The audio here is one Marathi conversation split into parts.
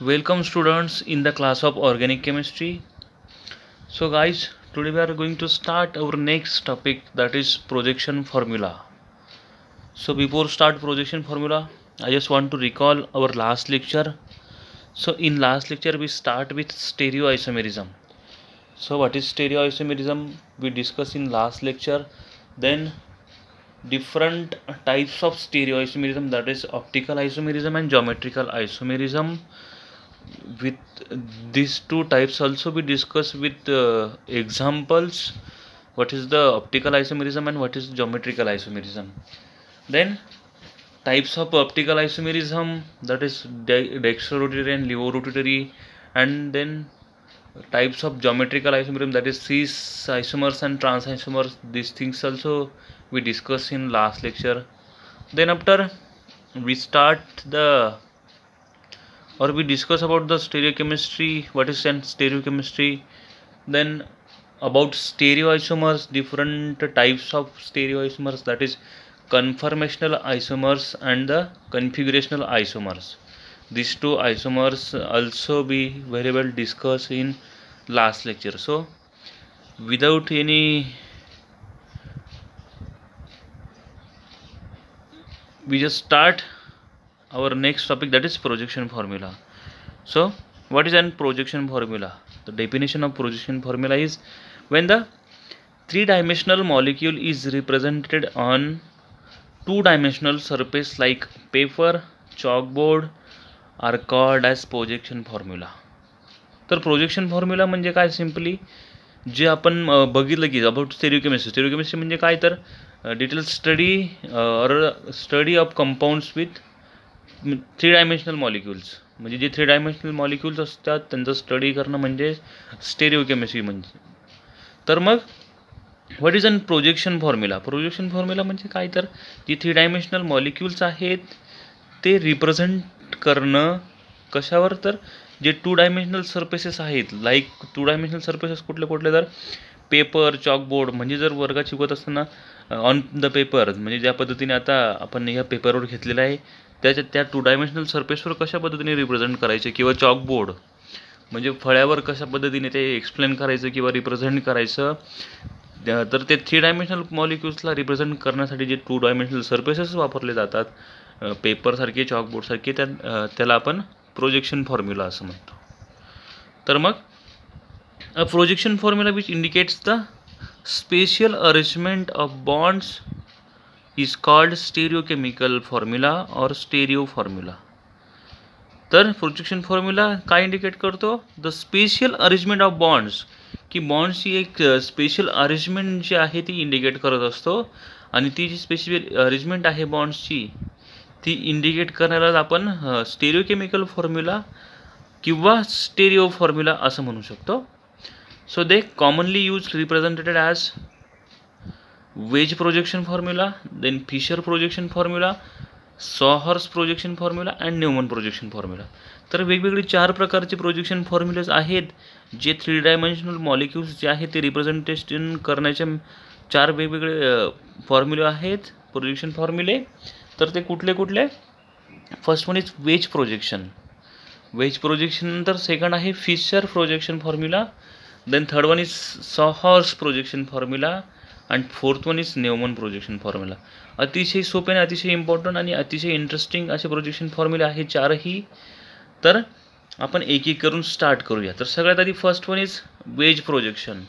welcome students in the class of organic chemistry so guys today we are going to start our next topic that is projection formula so before start projection formula i just want to recall our last lecture so in last lecture we start with stereoisomerism so what is stereoisomerism we discussed in last lecture then different types of stereoisomerism that is optical isomerism and geometrical isomerism with these two types also we discuss with uh, examples what is the optical isomerism and what is geometrical isomerism then types of optical isomerism that is dextrorotary and levorotary and then types of geometrical isomerism that is cis isomers and trans isomers these things also we discuss in last lecture then after we start the or we discuss about the stereochemistry what is stereochemistry then about stereoisomers different types of stereoisomers that is conformational isomers and the configurational isomers these two isomers also be very well discussed in last lecture so without any we just start our next topic that is projection formula so what is an projection formula the definition of projection formula is when the three dimensional molecule is represented on two dimensional surface like paper chalkboard are called as projection formula तर प्रोजेक्शन फॉर्म्युला म्हणजे काय सिम्पली जे आपण बघितलं की अबाउट स्टेरिओकेमिस्ट्री स्टेरिओकेमिस्ट्री म्हणजे काय तर detail study or study of compounds with three dimensional molecules म्हणजे जे थ्री डायमेन्शनल मॉलिक्युल्स असतात त्यांचं स्टडी करणं म्हणजे स्टेरिओ केमिस्ट्री म्हणजे तर मग what is an projection formula projection formula म्हणजे काय तर जे थ्री डायमेन्शनल मॉलिक्युल्स आहेत ते रिप्रेझेंट करणं कशावर तर जे टू डायमेन्शनल सर्फेसेस आहेत लाईक टू डायमेन्शनल सर्फेसेस कुठले कुठले तर पेपर चॉकबोर्ड म्हणजे जर वर्गात शिकवत असताना ऑन द पेपर म्हणजे ज्या पद्धतीने आता आपण ह्या पेपरवर घेतलेलं आहे त्याच्या त्या टू डायमेन्शनल सरफेसवर कशा पद्धतीने रिप्रेझेंट करायचे किंवा चॉकबोर्ड म्हणजे फळ्यावर कशा पद्धतीने ते एक्सप्लेन करायचं किंवा रिप्रेझेंट करायचं तर ते थ्री डायमेन्शनल मॉलिक्युल्सला रिप्रेझेंट करण्यासाठी जे टू डायमेन्शनल सर्फेसेस वापरले जातात पेपरसारखे चॉकबोर्डसारखे त्या त्याला आपण प्रोजेक्शन फॉर्म्युला असं म्हणतो तर मग projection formula which indicates the spatial arrangement of bonds is called stereochemical formula और स्टेरिओ फॉर्म्युला तर प्रोजेक्शन फॉर्म्युला काय इंडिकेट करतो the spatial arrangement of bonds की बॉन्ड्सची एक स्पेशल अरेंजमेंट जी आहे ती इंडिकेट करत असतो आणि ती जी स्पेशल अरेंजमेंट आहे बॉन्ड्सची ती इंडिकेट करण्याला आपण स्टेरिओकेमिकल फॉर्म्युला किंवा स्टेरिओ फॉर्म्युला असं म्हणू शकतो so they commonly use represented as wedge projection formula then Fischer projection formula sawhorse projection formula and Newman projection formula तर वेगवेगळे चार प्रकारचे प्रोजेक्शन फॉर्म्युलेज आहेत जे थ्री डायमेन्शनल मॉलिक्युल्स जे आहेत ते रिप्रेझेंटेशन करण्याचे चार वेगवेगळे फॉर्म्युले आहेत प्रोजेक्शन फॉर्म्युले तर ते कुठले कुठले first one is wedge projection wedge projection नंतर सेकंड आहे Fischer projection formula then third one is sawhorse projection formula and fourth one is Newman projection formula अतिशय सोपे आणि अतिशय इम्पॉर्टंट आणि अतिशय इंटरेस्टिंग असे प्रोजेक्शन फॉर्म्युले आहे चारही तर आपण एक एक करून स्टार्ट करूया तर सगळ्यात आधी first one is wedge projection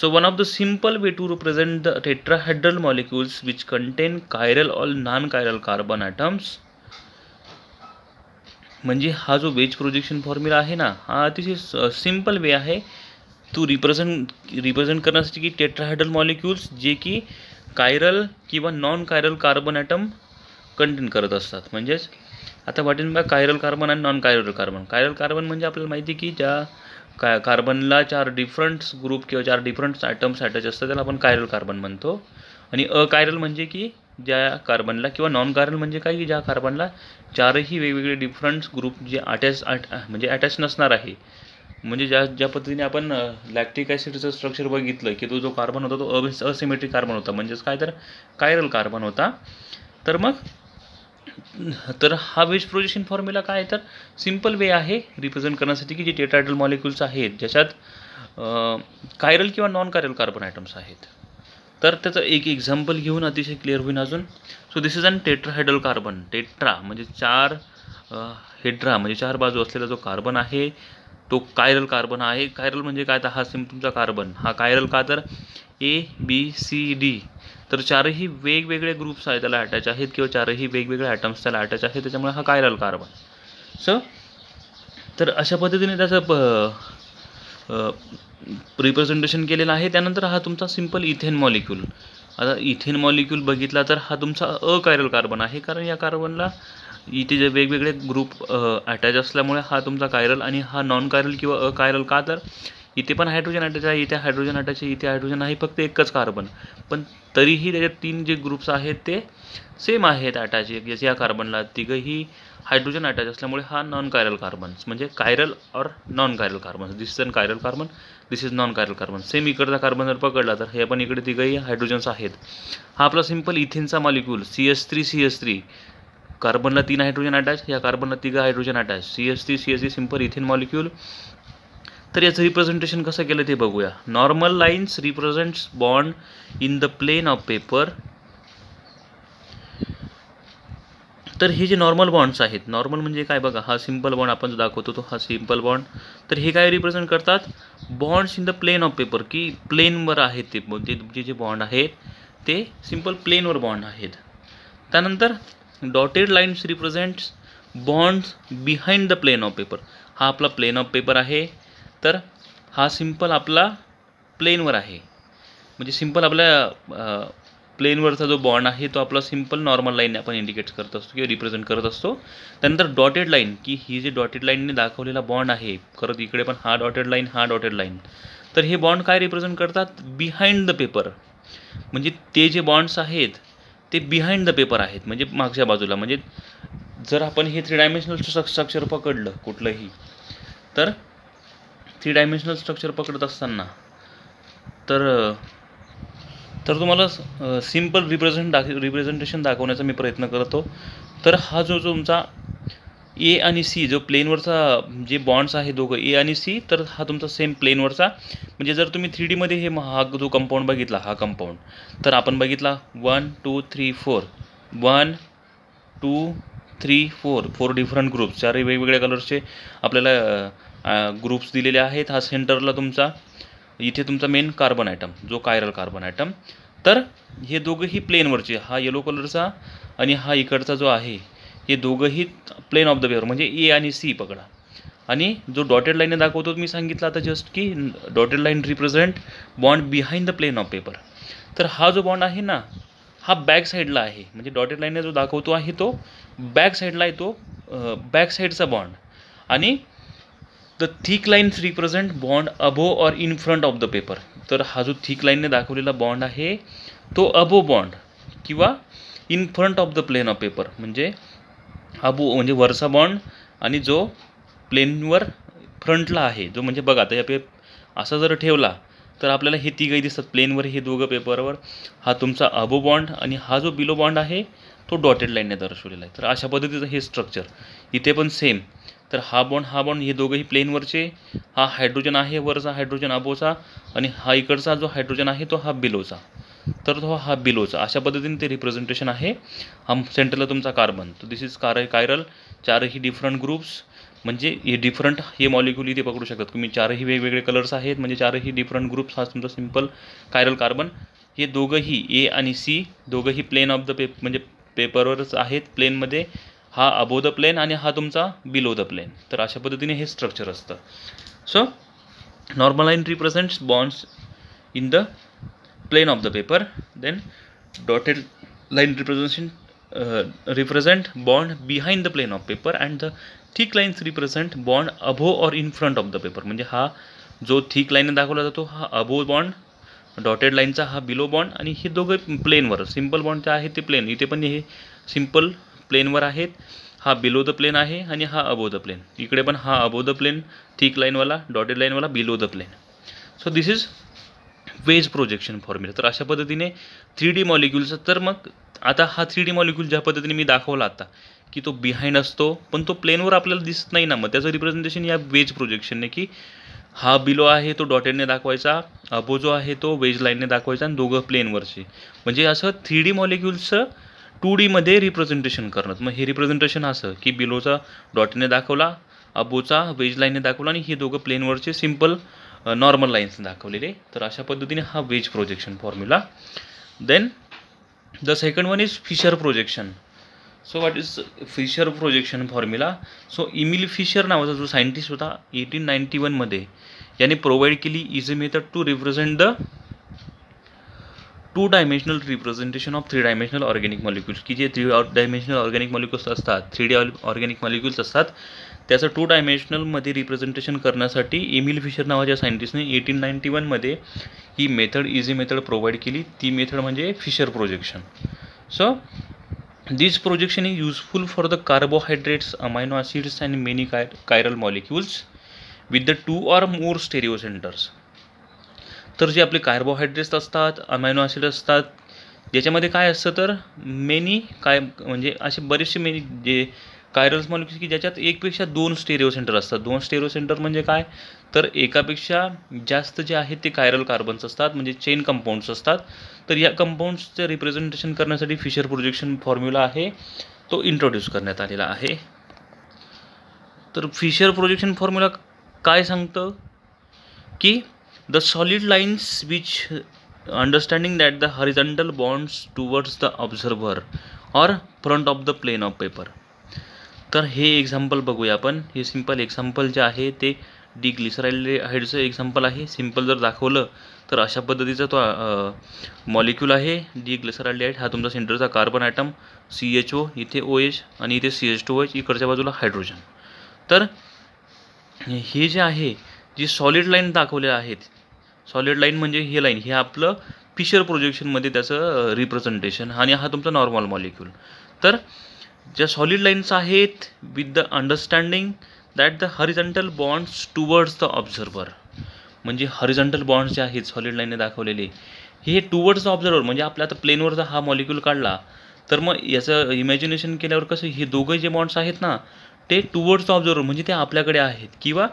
so one of the simple way to represent the tetrahedral molecules which contain chiral or non chiral carbon atoms म्हणजे हा जो वेज प्रोजेक्शन फॉर्म्युला आहे ना हा अतिशय सिम्पल वे आहे तू रिप्रेझेंट रिप्रेझेंट करण्यासाठी की टेट्राहायड्रल मॉलिक्युल्स जे की कायरल किंवा non chiral carbon atom contain करत असतात म्हणजेच आता वाटेन बघा कायरल कार्बन आणि non chiral carbon chiral carbon म्हणजे आपल्याला माहिती आहे की ज्या काय कार्बनला चार डिफरंट ग्रुप किंवा चार डिफरंट ॲटम्स अटॅच असतात त्याला आपण कायरल कार्बन म्हणतो आणि अकायरल म्हणजे की ज्या कार्बनला किंवा नॉन कायरल म्हणजे काय की ज्या कार्बनला चारही वेगवेगळे डिफरंट ग्रुप जे अटॅच म्हणजे अटॅच नसणार आहे म्हणजे ज्या ज्या पद्धतीने आपण लॅक्टिक ॲसिडचं स्ट्रक्चर बघितलं की तो जो कार्बन होता तो असिमेट्रिक कार्बन होता म्हणजेच काय तर कायरल कार्बन होता तर मग तर हा वेज प्रोजेक्शन फॉर्म्युला काय तर सिम्पल वे आहे रिप्रेझेंट करण्यासाठी की जे टेटायडल मॉलिक्युल्स आहेत ज्याच्यात कायरल किंवा नॉन कायरल कार्बन आयटम्स आहेत तर त्याचं एक एक्झाम्पल घेऊन अतिशय क्लिअर होईल अजून so this is an tetrahedral carbon tetra म्हणजे चार हेड्रा म्हणजे चार बाजू असलेला जो कार्बन आहे तो कायरल कार्बन आहे कायरल म्हणजे काय तर हा तुमचा कार्बन हा कायरल का तर ए बी सी डी तर चारही वेगवेगळे ग्रुप्स आहेत त्याला अटॅच आहेत किंवा चारही वेगवेगळे ॲटम्स त्याला अटॅच आहेत त्याच्यामुळे हा कायरल कार्बन सो तर अशा पद्धतीने त्याचं रिप्रेझेंटेशन केलेलं आहे त्यानंतर हा तुमचा सिम्पल इथेन मॉलिक्यूल आता इथेन मॉलिक्यूल बघितला तर हा तुमचा अकायरल कार्बन आहे कारण या कार्बनला इथे जे वेगवेगळे ग्रुप अटॅच असल्यामुळे हा तुमचा कायरल आणि हा नॉन कायरल किंवा कायरल का तर इथे पण हायड्रोजन अटॅच आहे इथे हायड्रोजन अटॅच आहे इथे हायड्रोजन आहे फक्त एकच कार्बन पण तरीही त्याच्यात तीन जे ग्रुप्स आहेत ते सेम आहेत अटॅच जसे या कार्बनला तिघंही हायड्रोजन अटॅच असल्यामुळे हा नॉन कायरल कार्बन्स म्हणजे कायरल और non chiral carbons this is an chiral carbon this is non chiral carbon same इकडचा कार्बन जर पकडला तर हे पण इकडे तिघंही हायड्रोजन्स आहेत हा आपला सिम्पल इथिनचा molecule C S three C S three कार्बनला तीन हायड्रोजन अटॅच या कार्बनला तिघा hydrogen attach C S C S simple ethane molecule तर याचं रिप्रेझेंटेशन कसं केलं ते बघूया normal lines represents bond in the plane of paper तर हे जे नॉर्मल बॉन्ड्स आहेत नॉर्मल म्हणजे काय बघा हा सिंपल बॉन्ड आपण जो दाखवतो तो हा सिंपल बॉन्ड तर हे काय रिप्रेझेंट करतात bonds in the plane of paper की प्लेनवर आहेत ते तुमचे म्हणजे जे बॉन्ड आहेत ते सिंपल प्लेनवर बॉन्ड आहेत त्यानंतर dotted lines represents bonds behind the plane of paper हा आपला प्लेन ऑफ पेपर आहे तर हा सिम्पल आपला प्लेनवर आहे म्हणजे सिंपल आपल्या प्लेनवरचा जो बॉन्ड आहे तो आपला सिम्पल नॉर्मल लाईन आपण इंडिकेट करत असतो किंवा रिप्रेझेंट करत असतो त्यानंतर डॉटेड लाईन की ही जी डॉटेड लाईनने दाखवलेला बॉन्ड आहे खरं इकडे पण हा डॉटेड लाईन हा डॉटेड लाईन तर हे बॉन्ड काय रिप्रेझेंट करतात बिहाइंड द पेपर म्हणजे ते जे बॉन्ड्स आहेत ते बिहाइंड द पेपर आहेत म्हणजे मागच्या बाजूला म्हणजे जर आपण हे थ्री डायमेन्शनल स्ट्रक्चर पकडलं कुठलंही तर थ्री डायमेन्शनल स्ट्रक्चर पकडत असताना तर तर तुम्हाला सिम्पल रिप्रेझेंट दाख रिप्रेझेंटेशन दाखवण्याचा मी प्रयत्न करतो तर हा जो तुमचा ए आणि सी जो प्लेनवरचा जे बॉन्ड्स आहे दोघं ए आणि सी तर हा तुमचा सेम प्लेनवरचा म्हणजे जर तुम्ही थ्री डीमध्ये हे हा जो कंपाऊंड बघितला हा कंपाऊंड तर आपण बघितला one two three four one two three four four different groups चार वेगवेगळ्या कलर्सचे आपल्याला ग्रुप्स दिलेले आहेत हा सेंटरला तुमचा इथे तुमचा मेन कार्बन आयटम जो कायरल कार्बन आयटम तर हे दोघंही प्लेनवरचे हा येलो कलरचा आणि हा इकडचा जो आहे हे दोघंही प्लेन ऑफ द पेपर म्हणजे ए आणि सी पकडा आणि जो डॉटेड लाईनने दाखवतो मी सांगितलं आता जस्ट की dotted line represent bond behind the plane of paper तर हा जो बॉन्ड आहे ना हा बॅक साईडला आहे म्हणजे डॉटेड लाईनने जो दाखवतो आहे तो बॅक साईडला आहे तो बॅक साईडचा बॉन्ड आणि the thick line represent bond above or in front of the paper तर हा जो थिक लाईनने दाखवलेला बॉन्ड आहे तो अबो बॉन्ड किंवा in front of the plane of paper म्हणजे हा बो म्हणजे वरचा बॉन्ड आणि जो प्लेनवर फ्रंटला आहे जो म्हणजे बघा आता या पेप असा जर ठेवला तर आपल्याला हे तिघही दिसतात प्लेनवर हे दोघं पेपरवर हा तुमचा अबो बॉन्ड आणि हा जो बिलो बॉन्ड आहे तो डॉटेड लाईनने दर्शवलेला आहे तर अशा पद्धतीचं हे स्ट्रक्चर इथे पण सेम तर हा बॉन्ड हा बॉन्ड हे दोघंही प्लेनवरचे हा हायड्रोजन आहे वरचा हायड्रोजन अबोचा आणि हा इकडचा जो हायड्रोजन आहे तो हा बिलोचा तर तो हा बिलोचा अशा पद्धतीने ते रिप्रेझेंटेशन आहे हा सेंटरला तुमचा कार्बन तर दिस इज कार कायरल चारही डिफरंट ग्रुप्स म्हणजे हे डिफरंट हे मॉलिक्युल इथे पकडू शकतात तुम्ही चारही वेगवेगळे कलर्स आहेत म्हणजे चारही डिफरंट ग्रुप्स हा तुमचा सिम्पल कायरल कार्बन हे दोघंही ए आणि सी दोघंही प्लेन ऑफ द पेप म्हणजे पेपरवरच आहेत प्लेनमध्ये हा अबो द प्लेन आणि हा तुमचा बिलो द प्लेन तर अशा पद्धतीने हे स्ट्रक्चर असतं so normal line represents bonds in the plane of the paper then dotted line representation uh, represent bond behind the plane of paper and the thick lines represent bond above or in front of the paper म्हणजे हा जो थिक लाईन दाखवला जातो हा अबो बॉन्ड डॉटेड लाईनचा हा बिलो बॉन्ड आणि हे दोघं प्लेनवर सिम्पल बॉन्ड जे आहे ते प्लेन इथे पण हे सिम्पल प्लेनवर आहेत हा बिलो द प्लेन आहे आणि हा अबो द प्लेन इकडे पण हा अबो द प्लेन थिक लाईनवाला डॉटेड लाईनवाला below the plane so this is wedge projection formula तर अशा पद्धतीने थ्री डी मॉलिक्युलचं तर मग आता हा थ्री डी मॉलिक्युल ज्या पद्धतीने मी दाखवला आता की तो बिहाइंड असतो पण तो प्लेनवर आपल्याला दिसत नाही ना मग त्याचं रिप्रेझेंटेशन या वेज प्रोजेक्शनने की हा बिलो आहे तो डॉटेडने दाखवायचा अबो जो आहे तो वेज लाईनने दाखवायचा आणि दोघं प्लेनवरचे म्हणजे असं थ्री डी मॉलिक्युल्सचं टू डीमध्ये रिप्रेझेंटेशन करणं मग हे रिप्रेझेंटेशन असं की बिलोचा डॉटेने दाखवला अबोचा वेज लाईनने दाखवला आणि हे दोघं प्लेनवरचे सिम्पल नॉर्मल लाईन्स दाखवलेले तर अशा पद्धतीने हा wedge projection formula then the second one is fissure projection so what is fissure projection formula so Emil Fischer नावाचा जो सायंटिस्ट होता एटीन नाईन्टी वनमध्ये याने प्रोव्हाइड केली is a method to represent the two dimensional representation of three dimensional organic molecules की जे थ्री डायमेन्शनल ऑर्गॅनिक मॉलिक्युल्स असतात थ्री डी ऑर्गॅनिक मॉलिक्युल्स असतात त्याचं टू डायमेन्शनलमध्ये रिप्रेझेंटेशन करण्यासाठी एमिल फिशर नावाच्या सायंटिस्टने एटीन नाईन्टी वनमध्ये ही मेथड इझी मेथड प्रोव्हाइड केली ती मेथड म्हणजे Fischer projection so this projection is useful for the carbohydrates amino acids and many काय chiral molecules with the two or more stereo centres तर जे आपले कार्बोहायड्रेट्स असतात अमायनो ॲसिड असतात ज्याच्यामध्ये काय असतं तर मेनी काय म्हणजे असे बरेचसे मेनी जे कायरल्स म्हणू की ज्याच्यात एकपेक्षा दोन स्टेरिओ सेंटर असतात दोन स्टेरिओ सेंटर म्हणजे काय तर एकापेक्षा जास्त जे आहेत ते कायरल कार्बन्स असतात म्हणजे चेन कंपाऊंड्स असतात तर या कंपाऊंड्सचं रिप्रेझेंटेशन करण्यासाठी फिशर प्रोजेक्शन फॉर्म्युला आहे तो इंट्रोड्यूस करण्यात आलेला आहे तर फिशर प्रोजेक्शन फॉर्म्युला काय सांगतं की the solid lines which uh, understanding that the horizontal bonds towards the observer or front of the plane of paper तर हे एक्झाम्पल बघूया आपण हे सिम्पल एक्झाम्पल जे आहे ते डी हायड्रोचं एक्झाम्पल आहे सिम्पल जर दाखवलं तर अशा पद्धतीचा तो मॉलिक्यूल uh, आहे डी हाईट हा तुमचा सेंटरचा carbon atom C H O इथे ओ एच आणि इथे सी एच टू एच इकडच्या बाजूला हायड्रोजन तर हे जे आहे जी सॉलिड लाईन दाखवलेल्या आहेत सॉलिड लाईन म्हणजे हे लाईन हे आपलं फिशर प्रोजेक्शनमध्ये त्याचं रिप्रेझेंटेशन आणि हा तुमचा नॉर्मल मॉलिक्यूल तर ज्या सॉलिड लाईन्स आहेत with the understanding that the horizontal bonds towards the observer म्हणजे हरिझंटल बॉन्ड्स जे आहेत सॉलिड लाईनने दाखवलेले हे टुवर्ड्स द ऑब्झर्वर म्हणजे आपल्या आता प्लेनवर जर हा मॉलिक्यूल काढला तर मग याचं इमॅजिनेशन केल्यावर कसं हे दोघं जे बॉन्ड्स आहेत ना ते टुवर्ड्स द ऑब्झर्वर म्हणजे ते आपल्याकडे आहेत किंवा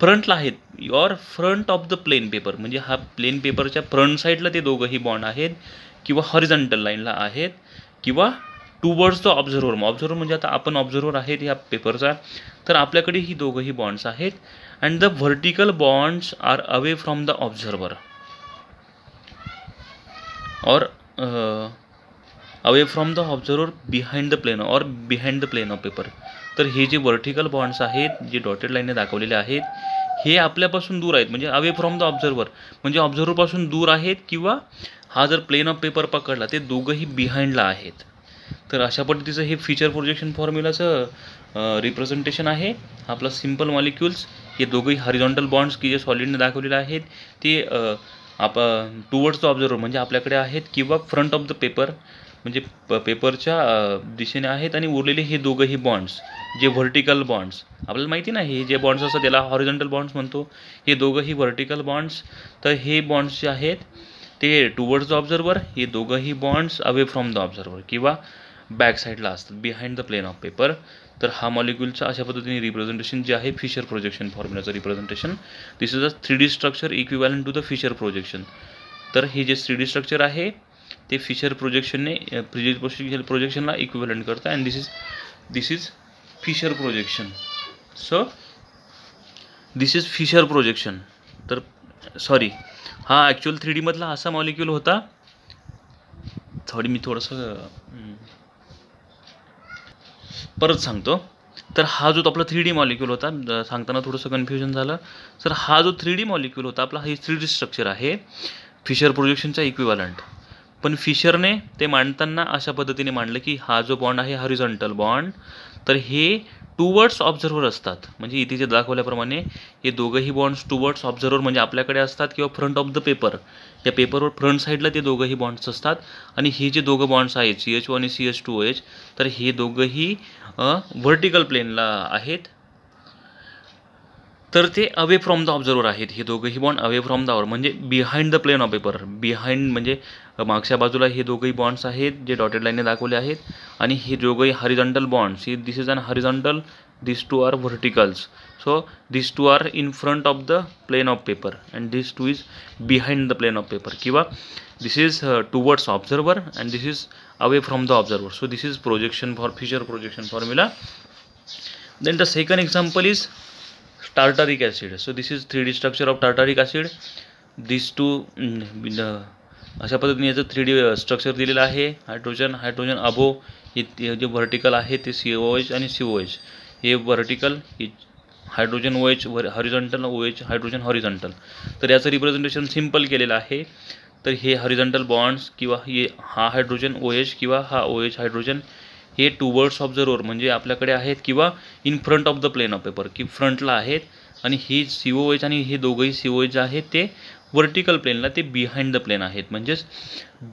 फ्रंटला आहेत your front of the plane paper म्हणजे हा प्लेन पेपरच्या फ्रंट साईडला ते दोघंही बॉन्ड आहेत किंवा हॉरिझॉन्टल लाईनला आहेत किंवा टू द ऑब्झर्वर ऑब्झर्वर म्हणजे आता आपण ऑब्झर्वर आहेत या पेपरचा तर आपल्याकडे ही दोघंही बॉन्ड्स आहेत and the vertical bonds are away from the observer और away from the observer behind the plane और behind the plane of paper तर हे जे व्हर्टिकल बॉन्ड्स आहेत जे डॉटेड लाईनने दाखवलेले आहेत हे आपल्यापासून दूर आहेत म्हणजे अवे फ्रॉम द ऑब्झर्वर म्हणजे ऑब्झर्वरपासून दूर आहेत किंवा हा जर प्लेन ऑफ पेपर पकडला ते दोघंही बिहाइंडला आहेत तर अशा पद्धतीचं हे फीचर प्रोजेक्शन फॉर्म्युलाचं रिप्रेझेंटेशन आहे आपला सिम्पल मॉलिक्युल्स हे दोघंही हरिझॉन्टल बॉन्ड्स की जे सॉलिडने दाखवलेले आहेत ते आप टुवर्ड्स द ऑब्झर्वर म्हणजे आपल्याकडे आहेत किंवा फ्रंट ऑफ द पेपर म्हणजे प पेपरच्या दिशेने आहेत आणि उरलेले हे दोघंही बॉन्ड्स जे व्हर्टिकल बॉन्ड्स आपल्याला माहिती ना हे जे बॉन्ड्स असतात त्याला हॉरिझॉन्टल बॉन्ड्स म्हणतो हे दोघंही व्हर्टिकल बॉन्ड्स तर हे बॉन्ड्स जे आहेत ते टुवर्ड्स द ऑब्झर्वर हे दोघंही bonds away from the observer किंवा बॅक साईडला असतात behind the plane of paper तर हा मॉलिक्यूलचा अशा पद्धतीने रिप्रेझेंटेशन जे आहे फिशर प्रोजेक्शन फॉर्म्युलाचं representation this is a three D structure equivalent to the Fischer projection तर हे जे थ्री डी स्ट्रक्चर आहे ते फिशर प्रोजेक्शनने प्रोजेक्शनला इक्विवॅलंट करतं and this is this is fissure projection so this is fissure projection तर सॉरी हा ॲक्च्युअल थ्री डीमधला असा मॉलिक्यूल होता थोडी मी थोडंसं परत सांगतो तर हा जो आपला थ्री डी मॉलिक्यूल होता सांगताना थोडंसं कन्फ्युजन झालं तर हा जो थ्री डी मॉलिक्यूल होता आपला हे थ्री डी स्ट्रक्चर आहे फिशर प्रोजेक्शनचा इक्विवलंट पण फिशरने ते मांडताना अशा पद्धतीने मांडलं की हा जो बॉन्ड आहे हॉरिझॉन्टल बॉन्ड तर हे टूवर्ड्स ऑब्झर्वर असतात म्हणजे इथे जे दाखवल्याप्रमाणे हे दोघंही बॉन्ड्स टूवर्ड्स ऑब्झर्वर म्हणजे आपल्याकडे असतात किंवा फ्रंट ऑफ द पेपर या पेपरवर फ्रंट साईडला ते दोघंही बॉन्ड्स असतात आणि हे जे दोघं बॉन्ड्स आहेत सी एच वन आणि सी एच टू एच तर हे दोघंही व्हर्टिकल प्लेनला आहेत तर ते अवे फ्रॉम द ऑब्झर्वर आहेत हे दोघंही bond away from the our म्हणजे behind the plane of paper behind म्हणजे मागच्या बाजूला हे दोघंही बॉन्ड्स आहेत जे डॉटेड लाईनने दाखवले आहेत आणि हे दोघंही हरिझॉन्टल बॉन्ड्स ही this is an horizontal this two are verticals so this two are in front of the plane of paper and this two is behind the plane of paper किंवा this is towards observer and this is away from the observer so this is projection for future projection formula then the second example is tartaric acid so this is 3d structure of tartaric acid these two mm, अशा पद्धतीने याचं थ्री डी स्ट्रक्चर दिलेलं आहे हायड्रोजन हायड्रोजन अबो हे जे व्हर्टिकल आहे ते सी ओ एच आणि सी ओ एच हे व्हर्टिकल हायड्रोजन ओ एच वर horizontal O H hydrogen horizontal तर याचं रिप्रेझेंटेशन सिम्पल केलेलं आहे तर हे हॉरिझॉन्टल बॉन्ड्स किंवा हे हा हायड्रोजन ओ एच किंवा हा ओ एच हायड्रोजन हे टुवर्ड्स ऑफ द म्हणजे आपल्याकडे आहेत किंवा in front of the plane of paper की फ्रंटला आहेत आणि हे सी ओ एच आणि हे दोघंही सी ओ एच आहेत ते व्हर्टिकल प्लेनला ते बिहाइंड द प्लेन आहेत म्हणजेच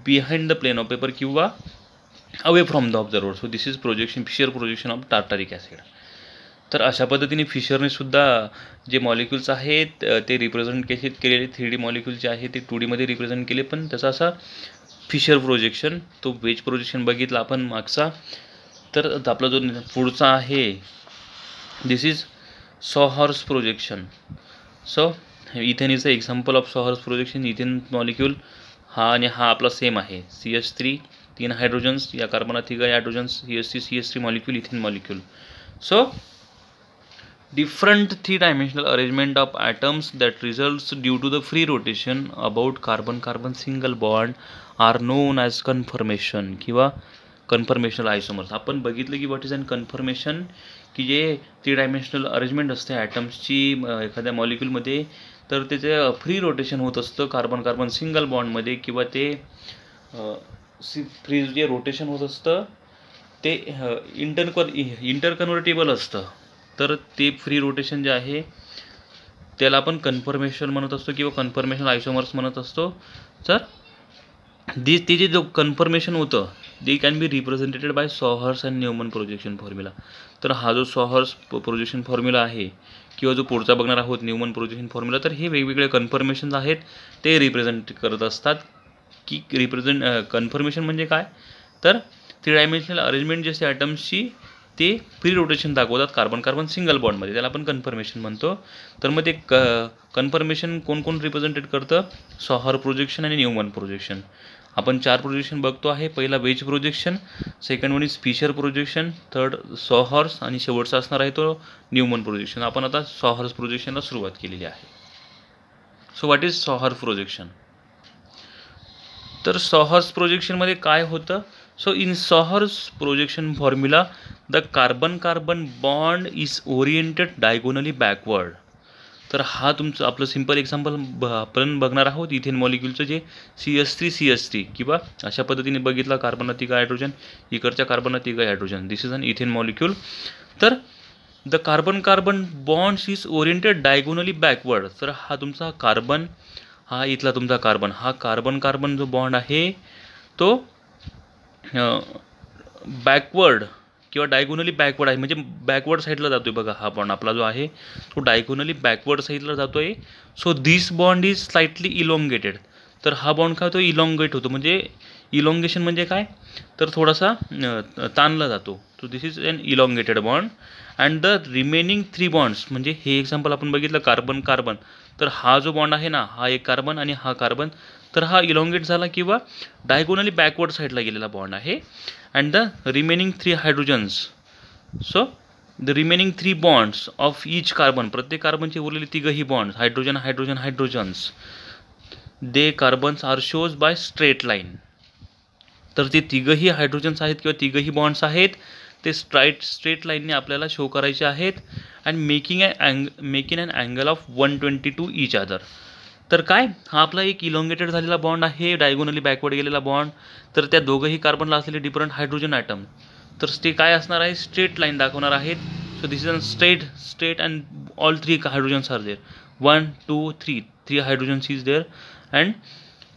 behind the plane of paper किंवा away from the of so this is projection Fisher projection of tartaric acid तर अशा पद्धतीने फिशरने सुद्धा जे मॉलिक्युल्स आहेत ते रिप्रेझेंट केले केलेले थ्री डी मॉलिक्युल जे आहे ते टू डीमध्ये रिप्रेझेंट केले पण त्याचा असा फिशर प्रोजेक्शन तो वेज प्रोजेक्शन बघितला आपण मागचा तर आपला जो पुढचा आहे this is sawhorse projection so ethane is a example of sawhorse projection ethane molecule हा आणि हा आपला सेम आहे सी एस थ्री तीन हायड्रोजन्स या कार्बना थिगा hydrogens C S C C S three molecule ethane molecule so different three dimensional arrangement of atoms that results due to the free rotation about carbon carbon single bond are known as conformation किंवा कन्फर्मेशनल आयसोमर्स आपण बघितलं की व्हॉट इज अँड कन्फर्मेशन की जे थ्री डायमेन्शनल अरेंजमेंट असते ॲटम्सची एखाद्या मॉलिक्युलमध्ये तर त्याचं फ्री रोटेशन होत असतं कार्बन कार्बन सिंगल बॉन्डमध्ये किंवा ते सी फ्री जे रोटेशन होत असतं ते इंटरकन इंटरकन्वर्टेबल असतं तर ते फ्री रोटेशन जे आहे त्याला आपण कन्फर्मेशन म्हणत असतो किंवा कन्फर्मेशन आयसोमर्स म्हणत असतो तर दि ते जे जो कन्फर्मेशन होतं they can be representated by sawhorse and Newman projection formula तर हा जो सॉहर्स प्रोजेक्शन फॉर्म्युला आहे किंवा जो पुढचा बघणार आहोत न्यूमन प्रोजेक्शन फॉर्म्युला तर हे वेगवेगळे कन्फर्मेशन्स आहेत ते रिप्रेझेंट करत असतात की रिप्रेझेंट कन्फर्मेशन म्हणजे काय तर थ्री डायमेन्शनल अरेंजमेंट जे असते ॲटम्सची ते फ्री रोटेशन दाखवतात कार्बन कार्बन सिंगल बॉन्डमध्ये त्याला आपण कन्फर्मेशन म्हणतो तर मग ते क कन्फर्मेशन कोण कोण रिप्रेझेंटेड करतं सॉहर प्रोजेक्शन आणि न्यूमन प्रोजेक्शन आपण चार प्रोजेक्शन बघतो आहे पहिला wedge projection second one is fissure projection third sawhorse आणि शेवटचा असणार आहे तो न्यूमन प्रोजेक्शन आपण आता सॉहॉर्स प्रोजेक्शनला सुरुवात केलेली आहे so what is sawhorse projection तर सॉहॉर्स प्रोजेक्शनमध्ये काय होतं so in sawhorse projection formula the carbon carbon bond is oriented diagonally backward तर हा तुमचं आपलं सिम्पल एक्झाम्पल ब आपण बघणार आहोत इथेन मॉलिक्यूलचं जे C S three C S three किंवा अशा पद्धतीने बघितला कार्बन तिघा हायड्रोजन इकडच्या कार्बन तिघा hydrogen this is an ethane molecule तर the carbon carbon bonds is oriented diagonally backward तर हा तुमचा कार्बन हा इथला तुमचा कार्बन हा कार्बन कार्बन जो बॉन्ड आहे तो बॅकवर्ड किंवा डायगोनली बॅकवर्ड आहे म्हणजे बॅकवर्ड साईडला जातो आहे बघा हा बॉन्ड आपला जो आहे तो डायगोनली बॅकवर्ड साईडला जातो आहे so this bond is slightly elongated तर हा बॉन्ड काय होतो इलॉंगेट होतो म्हणजे इलॉंगेशन म्हणजे काय तर थोडासा ताणला जातो so this is an elongated bond and the remaining three bonds म्हणजे हे एक्झाम्पल आपण बघितलं कार्बन कार्बन तर हा जो बॉन्ड आहे ना हा एक कार्बन आणि हा कार्बन तर हा इलॉंगेट झाला किंवा डायगोनली बॅकवर्ड साईडला गेलेला बॉन्ड आहे and the remaining three hydrogens so the remaining three bonds of each carbon प्रत्येक कार्बनची उरलेले तिघही bonds hydrogen hydrogen hydrogens they carbons are shows by straight line तर ते तिघही हायड्रोजन्स आहेत किंवा तिघही बॉन्ड्स आहेत ते स्ट्राईट स्ट्रेट लाईनने आपल्याला शो करायचे आहेत अँड मेकिंग अँग making and angle of one twenty to each other तर काय हा आपला एक इलॉंगेटेड झालेला बॉन्ड आहे डायगोनली बॅकवर्ड गेलेला बॉन्ड तर त्या दोघंही कार्बनला असलेले डिफरंट हायड्रोजन ॲटम तर ते काय असणार आहे स्ट्रेट लाईन दाखवणार आहेत so this is an straight straight and all three hydrogens are there one two three three hydrogens is there and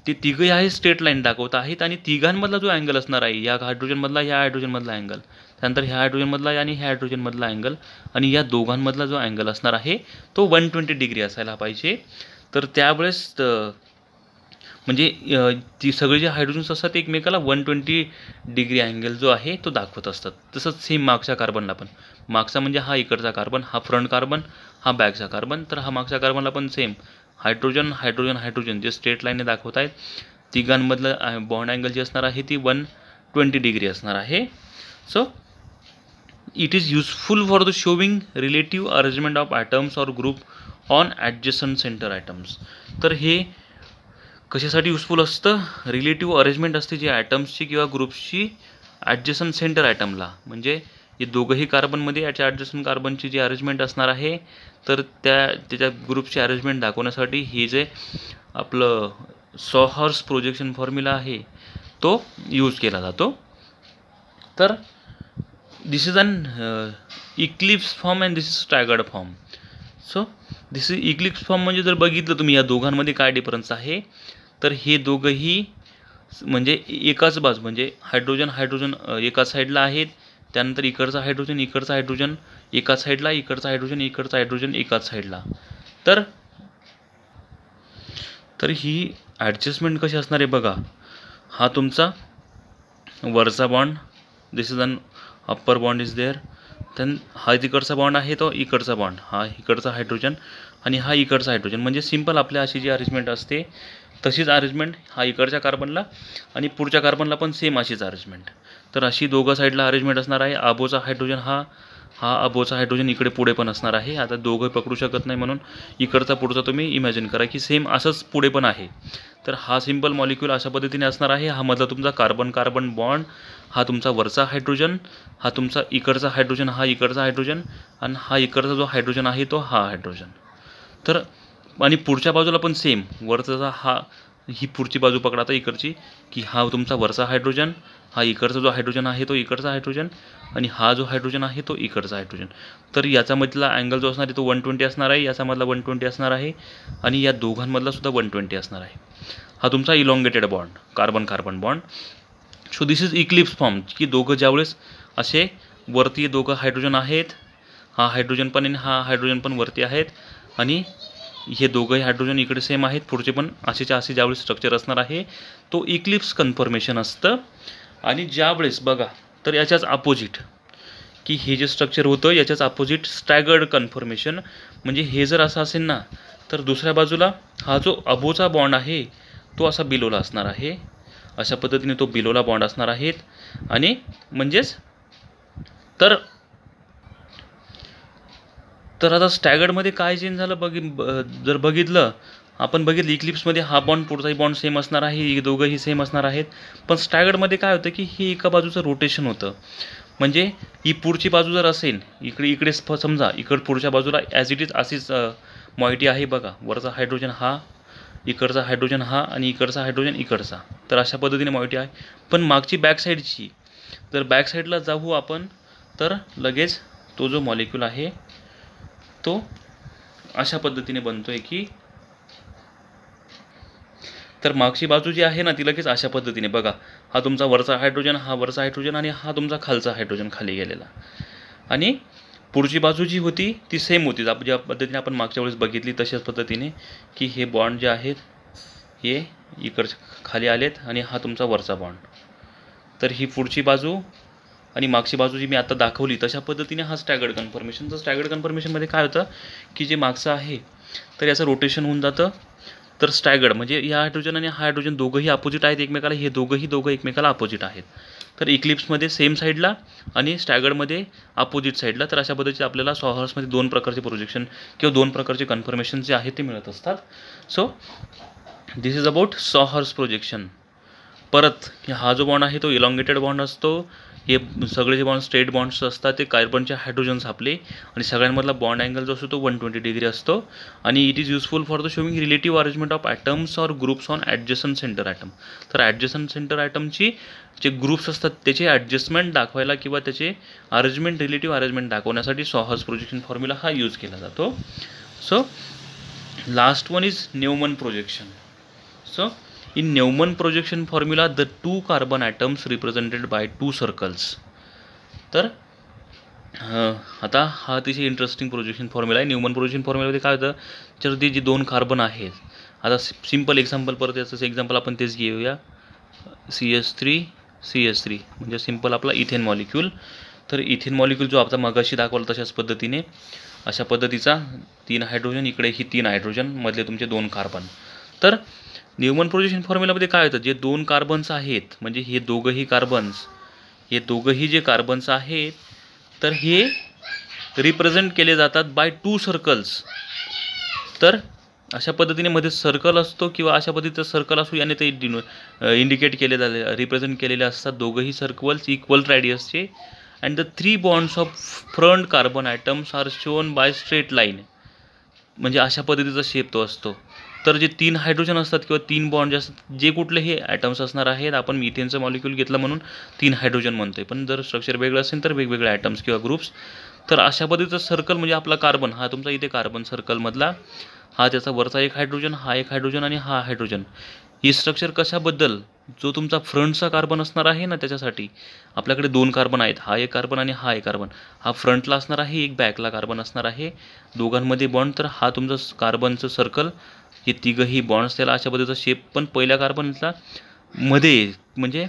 ते तिघंही आहे स्ट्रेट लाईन दाखवत आहेत आणि तिघांमधला जो अँगल असणार आहे या हायड्रोजनमधला या हायड्रोजनमधला अँगल त्यानंतर ह्या हायड्रोजनमधला आणि ह्या हायड्रोजनमधला अँगल आणि या दोघांमधला जो अँगल असणार आहे तो वन ट्वेंटी डिग्री असायला पाहिजे तर त्यावेळेस म्हणजे ती सगळे जे हायड्रोजन्स असतात एकमेकाला वन ट्वेंटी डिग्री अँगल जो आहे तो दाखवत असतात तसंच सेम मागच्या कार्बनला पण मागचा म्हणजे हा इकडचा कार्बन हा फ्रंट कार्बन हा बॅकचा कार्बन तर हा मागच्या कार्बनला पण सेम हायड्रोजन हायड्रोजन हायड्रोजन जे स्ट्रेट लाईनने दाखवत आहेत तिघांमधलं बॉन्ड अँगल जी असणार आहे ती वन ट्वेंटी डिग्री असणार आहे so it is useful for the showing relative arrangement of atoms or group on adjacent centre atoms तर हे कशासाठी युजफुल असतं रिलेटिव्ह अरेंजमेंट असते जी ॲटम्सची किंवा ग्रुप्सची ॲडजेसन सेंटर ॲटमला म्हणजे हे दोघंही कार्बनमध्ये याच्या ॲडजेसन कार्बनची जी अरेंजमेंट असणार आहे तर त्या त्याच्या ग्रुपची अरेंजमेंट दाखवण्यासाठी हे जे आपलं सॉहर्स प्रोजेक्शन फॉर्म्युला आहे तो यूज केला जातो तर this is an uh, eclipse form and this is staggered form so this is eclipse form म्हणजे जर बघितलं तुम्ही या दोघांमध्ये काय डिफरन्स आहे तर हे दोघंही म्हणजे एकाच बाजू म्हणजे हायड्रोजन हायड्रोजन एकाच साईडला आहेत त्यानंतर इकडचा हायड्रोजन इकडचा हायड्रोजन एकाच साईडला इकडचा हायड्रोजन इकडचा हायड्रोजन एकाच साईडला तर तर ही ॲडजस्टमेंट कशी असणार आहे बघा हा तुमचा वरचा bond this is an upper bond is there then हा तिकडचा बॉन्ड आहे तो इकडचा बॉन्ड हा इकडचा हायड्रोजन आणि हा इकडचा हायड्रोजन म्हणजे सिंपल आपल्या अशी जी अरेंजमेंट असते तशीच अरेंजमेंट हा इकडच्या कार्बनला आणि पुढच्या कार्बनला पण सेम अशीच अरेंजमेंट तर अशी दोघं साईडला अरेंजमेंट असणार आहे आबोचा हायड्रोजन हा हा अबोचा हायड्रोजन इकडे पुढे पण असणार आहे आता दोघं पकडू शकत नाही म्हणून इकडचा पुढचा तुम्ही इमॅजिन करा की सेम असंच पुढे पण आहे तर हा सिम्पल मॉलिक्युल अशा पद्धतीने असणार आहे हा मधला तुमचा कार्बन कार्बन बॉन्ड हा तुमचा वरचा हायड्रोजन हा तुमचा इकडचा हायड्रोजन हा इकडचा हायड्रोजन आणि हा इकडचा जो हायड्रोजन आहे तो हा हायड्रोजन तर आणि पुढच्या बाजूला पण सेम वरचा हा ही पुढची बाजू पकडा तर इकडची की हा तुमचा वरचा हायड्रोजन हा इकडचा जो हायड्रोजन आहे तो इकडचा हायड्रोजन आणि हा जो हायड्रोजन आहे तो इकडचा हायड्रोजन तर याच्यामधला अँगल जो असणार आहे तो वन ट्वेंटी असणार आहे याच्यामधला वन ट्वेंटी असणार आहे आणि या दोघांमधला सुद्धा वन ट्वेंटी असणार आहे हा तुमचा elongated bond carbon carbon bond so this is eclipse form की दोघं ज्यावेळेस असे वरती दोघं हायड्रोजन आहेत हा हायड्रोजन पण आणि हा हायड्रोजन पण वरती आहेत आणि हे दोघंही हायड्रोजन इकडे सेम आहेत पुढचे पण असेच्या असे ज्यावेळेस स्ट्रक्चर असणार आहे तो इक्लिप्स कन्फर्मेशन असतं आणि ज्यावेळेस बघा तर याच्याच अपोजिट की हे जे स्ट्रक्चर होतं याच्याच अपोजिट स्टॅगर्ड कन्फर्मेशन म्हणजे हे जर असं असेल ना तर दुसऱ्या बाजूला हा जो अबोचा बॉन्ड आहे तो असा बिलोला असणार आहे अशा पद्धतीने तो बिलोला बॉन्ड असणार आहेत आणि म्हणजेच तर तर आता स्टॅगर्डमध्ये काय चेंज झालं बघि जर बघितलं आपण बघितलं इक्लिप्समध्ये हा बॉन्ड पुढचाही बॉन्ड सेम असणार आहे दोघंही सेम असणार आहेत पण स्टॅगर्डमध्ये काय होतं की ही एका बाजूचं रोटेशन होतं म्हणजे ही पुढची बाजू जर असेल इकडे इकडे समजा इकड पुढच्या बाजूला ॲज इट इज अशीच मॉइटी आहे बघा वरचा हायड्रोजन हा इकडचा हायड्रोजन हा आणि इकडचा हायड्रोजन इकडचा तर अशा पद्धतीने मॉइटी आहे पण मागची बॅकसाईडची जर बॅकसाईडला जाऊ आपण तर लगेच तो जो मॉलिक्यूल आहे तो अशा पद्धतीने बनतो आहे की तर मागची बाजू जी आहे ना ती लगेच अशा पद्धतीने बघा हा तुमचा वरचा हायड्रोजन हा वरचा हायड्रोजन आणि हा तुमचा खालचा हायड्रोजन खाली गेलेला आणि पुढची बाजू जी होती ती सेम होती ज्या पद्धतीने आपण मागच्या वेळेस बघितली तशाच पद्धतीने की हे बॉन्ड जे आहेत हे इकडच्या खाली आलेत आणि हा तुमचा वरचा बॉन्ड तर ही पुढची बाजू आणि मागची बाजू जी मी आता दाखवली तशा पद्धतीने हा स्टॅगर्ड कन्फर्मेशन तर स्टॅगर्ड कन्फर्मेशनमध्ये काय होतं की जे मागचं आहे तर याचं रोटेशन होऊन जातं तर स्टॅगर्ड म्हणजे या हायड्रोजन आणि हायड्रोजन दोघंही अपोजिट आहेत एकमेकाला हे दोघंही दोघं एकमेकाला अपोजिट आहेत तर इक्लिप्समध्ये सेम साईडला आणि स्टॅगर्डमध्ये अपोजिट साईडला तर अशा पद्धतीचे आपल्याला सॉहर्समध्ये दोन प्रकारचे प्रोजेक्शन किंवा दोन प्रकारचे कन्फर्मेशन जे आहे ते मिळत असतात so this is about sawhorse projection परत हा जो बॉन्ड आहे तो इलॉंगेटेड बॉन्ड असतो हे सगळे जे बॉन्ड स्ट्रेट बॉन्ड्स असतात ते कार्बनचे हायड्रोजन सापले आणि सगळ्यांमधला बॉन्ड अँगल जो असतो तो वन ट्वेंटी डिग्री असतो आणि it is useful for the showing relative arrangement of atoms or groups on adjacent centre atom तर ॲडजस्टन सेंटर ॲटमची जे ग्रुप्स असतात त्याचे ॲडजस्टमेंट दाखवायला किंवा त्याचे अरेंजमेंट रिलेटिव्ह अरेंजमेंट दाखवण्यासाठी सॉहज प्रोजेक्शन फॉर्म्युला हा यूज केला जातो so last one is Newman projection so in Newman projection formula the two carbon atoms represented by two circles तर आता हा अतिशय इंटरेस्टिंग प्रोजेक्शन फॉर्म्युला आहे न्यूमन प्रोजेक्शन फॉर्म्युलामध्ये काय होतं तर ते जे दोन कार्बन आहेत आता सिम्पल एक्झाम्पल परत याचं एक्झाम्पल आपण तेच घेऊया C S three C S three म्हणजे सिम्पल आपला इथेन मॉलिक्यूल तर इथेन मॉलिक्यूल जो आपला मगाशी दाखवला तशाच पद्धतीने अशा पद्धतीचा तीन हायड्रोजन इकडे ही तीन हायड्रोजन मधले तुमचे दोन कार्बन तर न्यूमन प्रोजेक्शन फॉर्म्युलामध्ये काय होतं जे दोन कार्बन्स आहेत म्हणजे हे दोघंही कार्बन्स हे दोघंही जे कार्बन्स आहेत तर हे रिप्रेझेंट केले जातात बाय टू सर्कल्स तर अशा पद्धतीने मध्ये सर्कल असतो किंवा अशा पद्धतीचं सर्कल असू याने ते इंडिकेट केले जाते रिप्रेझेंट केलेले असतात दोघंही सर्कल्स इक्वल रॅडियसचे and the three bonds of front carbon atoms are shown by straight line म्हणजे अशा पद्धतीचा शेप तो असतो तर जे तीन हायड्रोजन असतात किंवा तीन बॉन्ड जे असतात जे हे ॲटम्स असणार आहेत आपण मिथेनचं मॉलिक्यूल घेतलं म्हणून तीन हायड्रोजन म्हणतोय पण जर स्ट्रक्चर वेगळं असेल तर वेगवेगळे ॲटम्स किंवा ग्रुप्स तर अशा पद्धतीचं सर्कल म्हणजे आपला कार्बन हा तुमचा इथे कार्बन सर्कलमधला हा त्याचा वरचा एक हायड्रोजन हा एक हायड्रोजन आणि हा हायड्रोजन ही स्ट्रक्चर कशाबद्दल जो तुमचा फ्रंटचा कार्बन असणार आहे ना त्याच्यासाठी आपल्याकडे दोन कार्बन आहेत हा एक कार्बन आणि हा एक कार्बन हा फ्रंटला असणार आहे एक बॅकला कार्बन असणार आहे दोघांमध्ये बॉन्ड तर हा तुमचा कार्बनचं सर्कल हे तिघंही बॉन्ड त्याला अशा पद्धतीचा शेप पण पहिल्या कार्बनचा मध्ये म्हणजे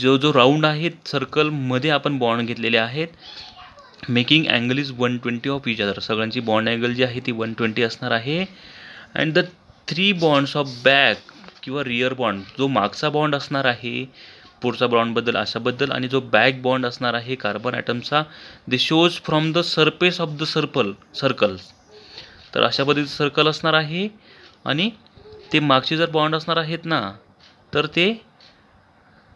जो जो राऊंड आहे सर्कलमध्ये आपण बॉन्ड घेतलेले आहेत making angle is one twenty of each other सगळ्यांची बॉन्ड अँगल जी आहे ती वन ट्वेंटी असणार आहे and the three bonds of back किंवा रिअर बॉन्ड जो मागचा बॉन्ड असणार आहे पुढचा बॉन्डबद्दल अशाबद्दल आणि जो बॅक बॉन्ड असणार आहे कार्बन ॲटमचा they shows from the surface of the circle circle तर अशा पद्धतीचं सर्कल असणार आहे आणि ते मागचे जर बॉन्ड असणार आहेत ना तर ते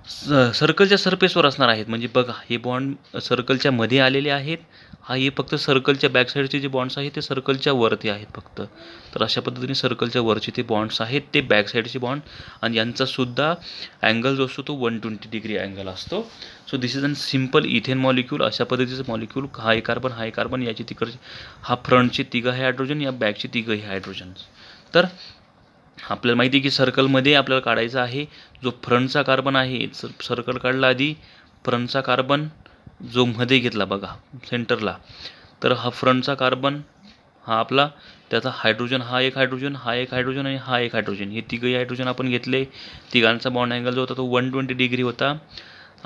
स सर्कलच्या सरफेसवर असणार आहेत म्हणजे बघा हे बॉन्ड सर्कलच्या मध्ये आलेले आहेत हा हे फक्त सर्कलच्या बॅकसाईडचे जे बॉन्ड्स आहेत ते सर्कलच्या वरती आहेत फक्त तर अशा पद्धतीने सर्कलच्या वरचे ते बॉन्ड्स आहेत ते बॅकसाईडचे बॉन्ड आणि यांचासुद्धा अँगल जो असतो तो वन ट्वेंटी डिग्री अँगल असतो so this is an simple ethane molecule अशा पद्धतीचं मॉलिक्यूल हाय कार्बन हाय कार्बन याची तिकडचे हा फ्रंटचे तिघं हायड्रोजन या बॅकचे तिघंही हायड्रोजन्स तर आपल्याला माहिती आहे की सर्कलमध्ये आपल्याला काढायचा आहे जो फ्रंटचा कार्बन आहे सर्कल काढला आधी फ्रंटचा कार्बन जो मध्ये घेतला बघा सेंटरला तर हा फ्रंटचा कार्बन हा आपला त्याचा हायड्रोजन हा एक हायड्रोजन हा एक हायड्रोजन आणि हा एक हायड्रोजन हे तिघही हायड्रोजन आपण घेतले तिघांचा बॉन्ड अँगल जो होता तो वन ट्वेंटी डिग्री होता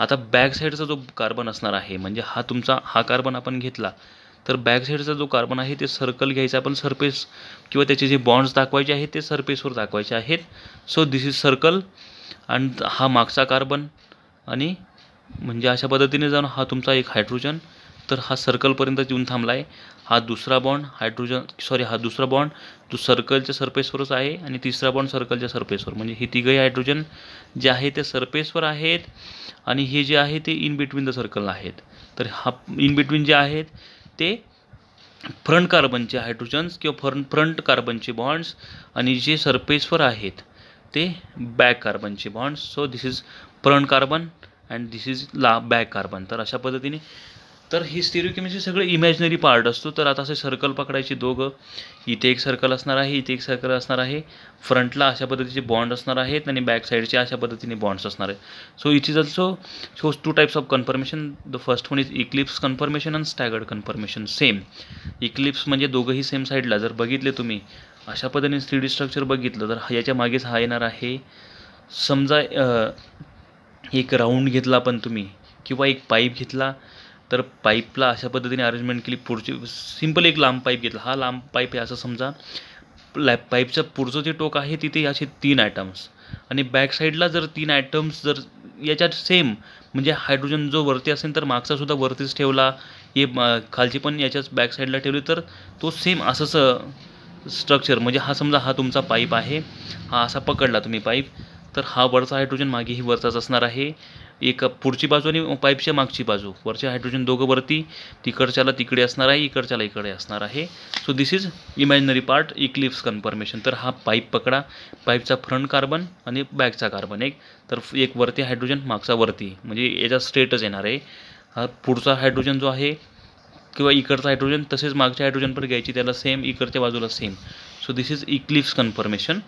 आता बॅक साईडचा जो कार्बन असणार आहे म्हणजे हा तुमचा हा कार्बन आपण घेतला तर बॅक जो कार्बन आहे ते सर्कल घ्यायचा आपण सरफेस किंवा त्याचे जे बॉन्ड्स दाखवायचे आहेत ते सरफेसवर दाखवायचे आहेत सो दिस इज सर्कल आणि हा मागचा कार्बन आणि म्हणजे अशा पद्धतीने जाऊन हा तुमचा एक हायड्रोजन तर हा सर्कलपर्यंत येऊन थांबला आहे हा दुसरा बॉन्ड हायड्रोजन सॉरी हा दुसरा बॉन्ड तो सर्कलच्या सरफेसवरच आहे आणि तिसरा बॉन्ड सर्कलच्या सरफेसवर म्हणजे हे तिघही हायड्रोजन जे आहे ते सरफेसवर आहेत आणि हे जे आहे ते इन बिटवीन द सर्कल आहेत तर हा इन बिटवीन जे आहेत ते फ्रंट कार्बनचे हायड्रोजन्स किंवा फ्रंट फ्रंट कार्बनचे बॉन्ड्स आणि जे सरफेसवर आहेत ते बॅक कार्बनचे bonds so this is front carbon and this is ला बॅक कार्बन तर अशा पद्धतीने तर ही स्टेरिओकेमिस्ट्री सगळे इमॅजिनरी पार्ट असतो तर आता असे सर्कल पकडायचे दोघं इथे एक सर्कल असणार आहे इथे एक सर्कल असणार आहे फ्रंटला अशा पद्धतीचे बॉन्ड असणार आहेत आणि बॅक साईडचे अशा पद्धतीने बॉन्ड्स असणार आहेत so it is also shows two types of conformation the first one is eclipse conformation and staggered conformation same eclipse म्हणजे दोघंही सेम साईडला जर बघितले तुम्ही अशा पद्धतीने थ्री डी स्ट्रक्चर बघितलं तर याच्या मागेच हा येणार आहे समजा एक राऊंड घेतला पण तुम्ही किंवा एक पाईप घेतला तर पाईपला अशा पद्धतीने अरेंजमेंट केली पुढची सिम्पल एक लांब पाईप घेतला हा लांब पाईप आहे असं समजा लॅप पाईपच्या पुढचं जे टोक आहे तिथे असे तीन ॲटम्स आणि बॅकसाईडला जर तीन ॲटम्स जर याच्यात सेम म्हणजे हायड्रोजन जो वरती असेल तर मागचासुद्धा वरतीच ठेवला हे खालची पण याच्याच बॅकसाईडला ठेवली तर तो सेम असंच स्ट्रक्चर म्हणजे हा समजा हा तुमचा पाईप आहे हा असा पकडला तुम्ही पाईप तर हा वरचा हायड्रोजन मागे ही वरचाच असणार आहे एक पुढची बाजू आणि पाईपच्या मागची बाजू वरच्या हायड्रोजन दोघं वरती तिकडच्याला तिकडे असणार आहे इकडच्याला इकडे असणार आहे so this is imaginary part eclipse conformation तर हा पाईप पकडा पाईपचा फ्रंट कार्बन आणि बॅकचा कार्बन एक तर एक वरती हायड्रोजन मागचा वरती म्हणजे याचा स्ट्रेटच येणार आहे हा पुढचा हायड्रोजन जो आहे किंवा इकडचा हायड्रोजन तसेच मागच्या हायड्रोजन घ्यायची त्याला सेम इकडच्या बाजूला same so this is eclipse conformation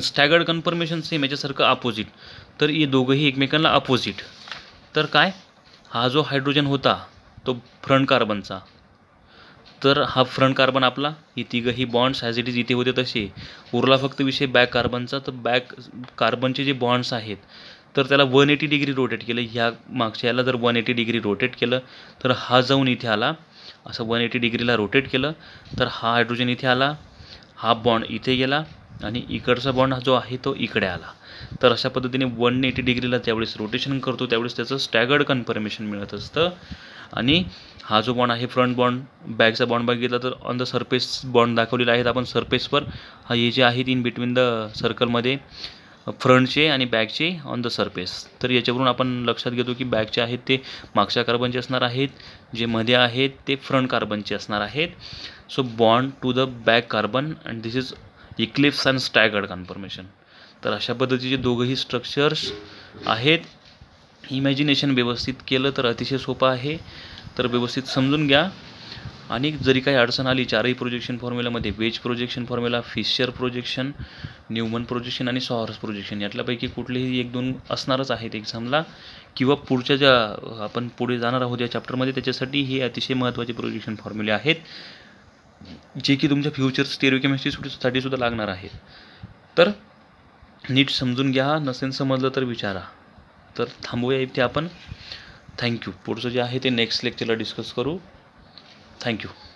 staggered conformation same याच्यासारखं अपोजिट तर हे दोघंही एकमेकांना अपोजिट तर काय हा जो हायड्रोजन होता तो फ्रंट कार्बनचा तर हा फ्रंट कार्बन आपला ही तिघंही बॉन्ड्स ॲज इट इज इथे होते तसे उरला फक्त विषय बॅक कार्बनचा तर बॅक कार्बनचे जे बॉन्ड्स आहेत तर त्याला वन एटी डिग्री रोटेट केलं ह्या मागच्या याला जर वन एटी डिग्री रोटेट केलं तर हा जाऊन इथे आला असं वन एटी डिग्रीला रोटेट केलं तर हा हायड्रोजन इथे आला हा बॉन्ड इथे गेला आणि इकडचा बॉन्ड हा जो आहे तो इकडे आला तर अशा पद्धतीने वन एटी डिग्रीला त्यावेळेस रोटेशन करतो त्यावेळेस त्याचं स्टॅगर्ड कन्फर्मेशन मिळत असतं आणि हा जो बॉन्ड आहे फ्रंट बॉन्ड बॅकचा बॉन्ड बघितला तर ऑन द सरफेस बॉन्ड दाखवलेला आहेत आपण सरफेसवर हा हे जे आहेत इन बिटवीन द सर्कलमध्ये फ्रंटचे आणि बॅकचे ऑन द सरफेस तर याच्यावरून आपण लक्षात घेतो की बॅकचे आहेत ते मागच्या कार्बनचे असणार आहेत जे मध्ये आहेत ते फ्रंट कार्बनचे असणार आहेत so bond to the back carbon and this is eclipse and staggered conformation तर अशा पद्धतीचे दोघंही स्ट्रक्चर्स आहेत इमॅजिनेशन व्यवस्थित केलं तर अतिशय सोपं आहे तर व्यवस्थित समजून घ्या आणि जरी काही अडचण आली चारही प्रोजेक्शन फॉर्म्युलामध्ये wedge projection formula Fisher projection Newman projection आणि सॉहर्स प्रोजेक्शन यातल्यापैकी कुठलेही एक दोन असणारच आहेत एक्झामला किंवा पुढच्या ज्या आपण पुढे जाणार आहोत या चॅप्टरमध्ये त्याच्यासाठी हे अतिशय महत्त्वाचे प्रोजेक्शन फॉर्म्युले आहेत जे की तुमच्या फ्युचर स्टेरिओकेमिस्ट्रीसाठी सुद्धा लागणार आहेत तर नीट समजून घ्या नसेल समजलं तर विचारा तर थांबूया इथे आपण थँक्यू पुढचं जे आहे ते नेक्स्ट लेक्चरला डिस्कस करू थँक्यू